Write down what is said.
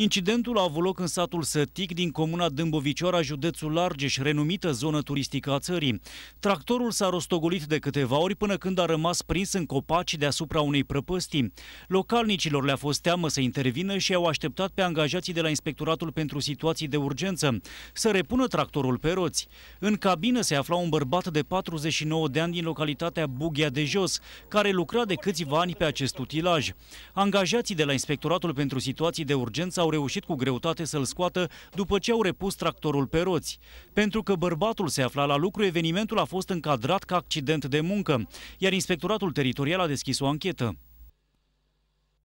Incidentul a avut loc în satul Sătic din comuna Dâmbovicioara, județul Largeș, renumită zonă turistică a țării. Tractorul s-a rostogolit de câteva ori până când a rămas prins în copaci deasupra unei prăpăstii. Localnicilor le-a fost teamă să intervină și au așteptat pe angajații de la Inspectoratul pentru Situații de Urgență să repună tractorul pe roți. În cabină se afla un bărbat de 49 de ani din localitatea Bugia de Jos, care lucra de câțiva ani pe acest utilaj. Angajații de la Inspectoratul pentru Situații de Urgență au au reușit cu greutate să-l scoată după ce au repus tractorul pe roți. Pentru că bărbatul se afla la lucru, evenimentul a fost încadrat ca accident de muncă, iar Inspectoratul Teritorial a deschis o anchetă.